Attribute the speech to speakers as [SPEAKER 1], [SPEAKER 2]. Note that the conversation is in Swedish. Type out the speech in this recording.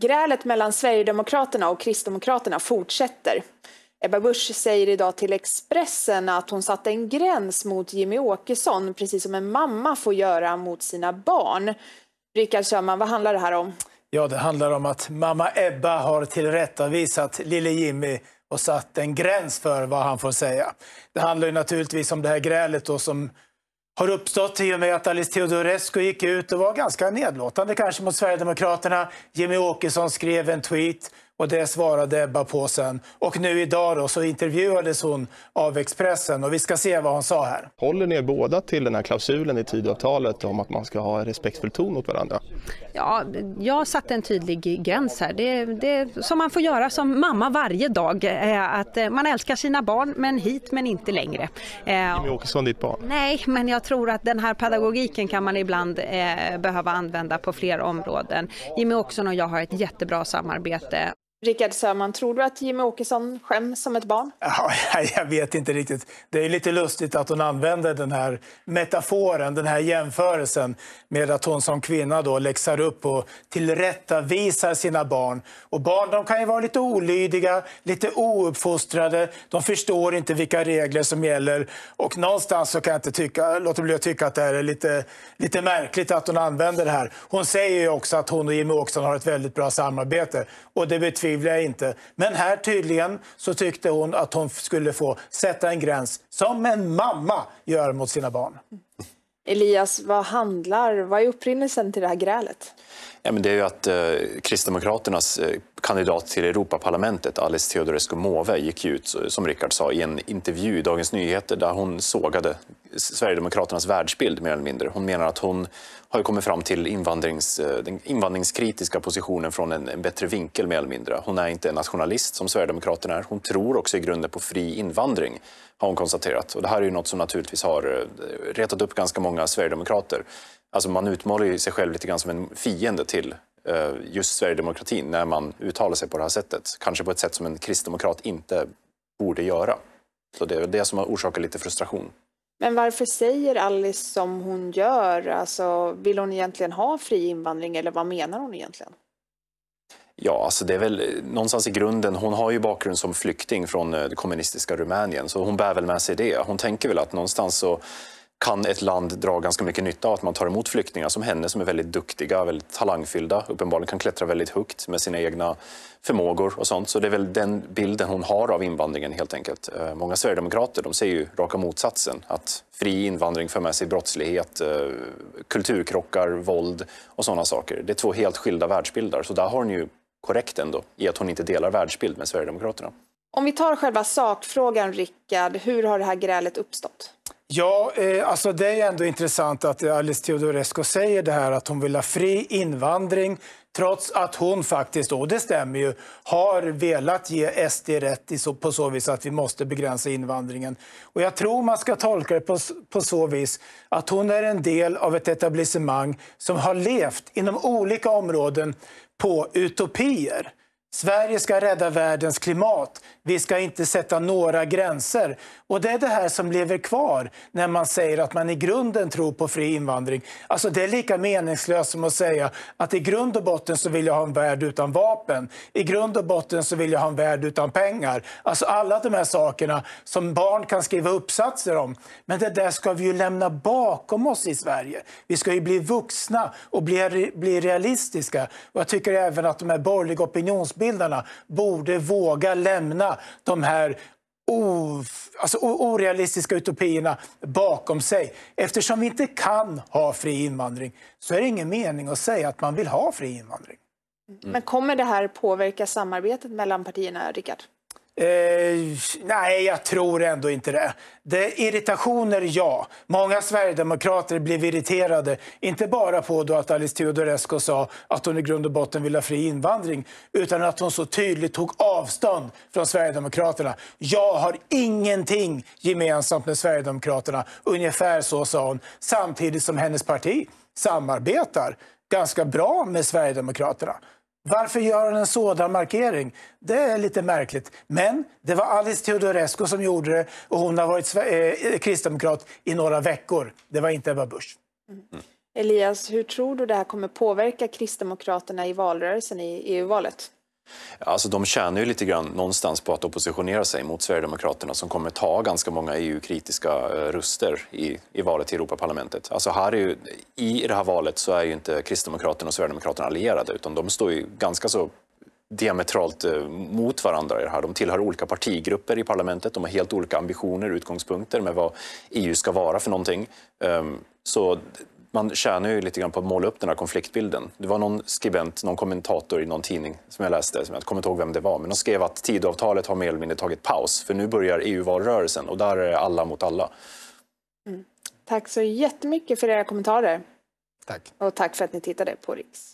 [SPEAKER 1] Grälet mellan Sverigedemokraterna och Kristdemokraterna fortsätter. Ebba Busch säger idag till Expressen att hon satte en gräns mot Jimmy Åkesson, precis som en mamma får göra mot sina barn. Rickard Sörman, vad handlar det här om?
[SPEAKER 2] Ja, det handlar om att mamma Ebba har tillrättavisat lille Jimmy och satt en gräns för vad han får säga. Det handlar naturligtvis om det här grälet då som har uppstått i och med att Alice Teodorescu gick ut och var ganska nedlåtande kanske mot Sverigedemokraterna. Jimmy Åkesson skrev en tweet och det svarade Ebba på sen. Och nu idag då, så intervjuades hon av Expressen och vi ska se vad hon sa här. Håller ni er båda
[SPEAKER 3] till den här klausulen i Tidöavtalet om att man ska ha en respektfull ton mot varandra?
[SPEAKER 1] Ja, jag satte en tydlig gräns här. Det, det som man får göra som mamma varje dag. Eh, att eh, man älskar sina barn, men hit men inte längre. Eh, Jimmie
[SPEAKER 3] Åkesson ditt barn?
[SPEAKER 1] Nej, men jag tror att den här pedagogiken kan man ibland behöva använda på fler områden. Jimmie Åkesson och jag har ett jättebra samarbete. Rickard Söman, tror du att Jimmy Åkesson skäms som ett barn? Ja,
[SPEAKER 2] jag vet inte riktigt. Det är lite lustigt att hon använder den här metaforen, den här jämförelsen med att hon som kvinna då läxar upp och tillrättavisar sina barn. Och barn de kan ju vara lite olydiga, lite ouppfostrade. De förstår inte vilka regler som gäller. Och någonstans så kan jag inte tycka, låta bli att tycka att det är lite, lite märkligt att hon använder det här. Hon säger ju också att hon och Jimmy Åkesson har ett väldigt bra samarbete. Och det betyder betvivlar jag inte. Men här tydligen så tyckte hon att hon skulle få sätta en gräns som en mamma gör mot sina barn.
[SPEAKER 1] Elias, vad handlar, vad är upprinnelsen till det här grälet?
[SPEAKER 3] Ja, men det är ju att eh, Kristdemokraternas eh, kandidat till Europaparlamentet, Alice Teodorescu Måwe, gick ut, eh, som Rickard sa, i en intervju i Dagens Nyheter där hon sågade Sverigedemokraternas världsbild mer eller mindre. Hon menar att hon har kommit fram till invandrings, eh, den invandringskritiska positionen från en, en, bättre vinkel mer eller mindre. Hon är inte en nationalist som Sverigedemokraterna är. Hon tror också i grunden på fri invandring, har hon konstaterat. Och det här är ju något som naturligtvis har retat upp ganska många sverigedemokrater. Alltså man utmålar ju sig själv lite grann som en fiende till eh, just Sverigedemokratin när man uttalar sig på det här sättet. Kanske på ett sätt som en kristdemokrat inte borde göra. Så det är det som har orsakat lite frustration.
[SPEAKER 1] Men varför säger Alice som hon gör? Alltså, vill hon egentligen ha fri invandring eller vad menar hon egentligen?
[SPEAKER 3] Ja, alltså det är väl eh, någonstans i grunden. Hon har ju bakgrund som flykting från eh, det kommunistiska Rumänien, så hon bär väl med sig det. Hon tänker väl att någonstans så kan ett land dra ganska mycket nytta av att man tar emot flyktingar som henne som är väldigt duktiga, väldigt talangfyllda, uppenbarligen kan klättra väldigt högt med sina egna förmågor och sånt. Så det är väl den bilden hon har av invandringen helt enkelt. Eh, många sverigedemokrater de ser ju raka motsatsen, att fri invandring för med sig brottslighet, eh, kulturkrockar, våld och sådana saker. Det är två helt skilda världsbilder, så där har hon ju korrekt ändå i att hon inte delar världsbild med Sverigedemokraterna.
[SPEAKER 1] Om vi tar själva sakfrågan, Rickard, hur har det här grälet uppstått?
[SPEAKER 2] Ja, eh, alltså det är ändå intressant att Alice Teodorescu säger det här att hon vill ha fri invandring trots att hon faktiskt, och det stämmer ju, har velat ge SD rätt i så, på så vis att vi måste begränsa invandringen. Och jag tror man ska tolka det på, på så vis att hon är en del av ett etablissemang som har levt inom olika områden på utopier. Sverige ska rädda världens klimat. Vi ska inte sätta några gränser. Och Det är det här som lever kvar när man säger att man i grunden tror på fri invandring. Alltså Det är lika meningslöst som att säga att i grund och botten så vill jag ha en värld utan vapen. I grund och botten så vill jag ha en värld utan pengar. Alltså Alla de här sakerna som barn kan skriva uppsatser om. Men det där ska vi ju lämna bakom oss i Sverige. Vi ska ju bli vuxna och bli, bli realistiska. Och Jag tycker även att de här borgerliga opinionsbildarna opinionsbildarna borde våga lämna de här o, alltså orealistiska utopierna bakom sig. Eftersom vi inte kan ha fri invandring så är det ingen mening att säga att man vill ha fri invandring. Mm. Men kommer
[SPEAKER 1] det här påverka samarbetet mellan partierna, Rickard?
[SPEAKER 2] Eh, nej, jag tror ändå inte det. det irritationer, ja. Många sverigedemokrater blev irriterade, inte bara på då att Alice Teodorescu sa att hon i grund och botten vill ha fri invandring, utan att hon så tydligt tog avstånd från Sverigedemokraterna. Jag har ingenting gemensamt med Sverigedemokraterna, ungefär så sa hon, samtidigt som hennes parti samarbetar ganska bra med Sverigedemokraterna. Varför gör han en sådan markering? Det är lite märkligt. Men det var Alice Teodorescu som gjorde det och hon har varit eh, eh, kristdemokrat i några veckor. Det var inte Ebba Busch.
[SPEAKER 1] Mm. Elias, hur tror du det här kommer påverka Kristdemokraterna i valrörelsen i EU-valet?
[SPEAKER 3] Alltså, de tjänar ju lite grann någonstans på att oppositionera sig mot Sverigedemokraterna som kommer ta ganska många EU-kritiska eh, röster i, i valet till Europaparlamentet. Alltså, här är ju, I det här valet så är ju inte Kristdemokraterna och Sverigedemokraterna allierade utan de står ju ganska så diametralt eh, mot varandra i det här. De tillhör olika partigrupper i parlamentet, de har helt olika ambitioner, och utgångspunkter med vad EU ska vara för någonting. Ehm, så man tjänar ju lite grann på att måla upp den här konfliktbilden. Det var någon skribent, någon kommentator i någon tidning som jag läste, som jag kommer inte ihåg vem det var, men de skrev att Tidöavtalet har mer eller mindre tagit paus för nu börjar EU-valrörelsen och där är det alla mot alla.
[SPEAKER 1] Mm. Tack så jättemycket för era kommentarer. Tack. Och tack för att ni tittade på Riks.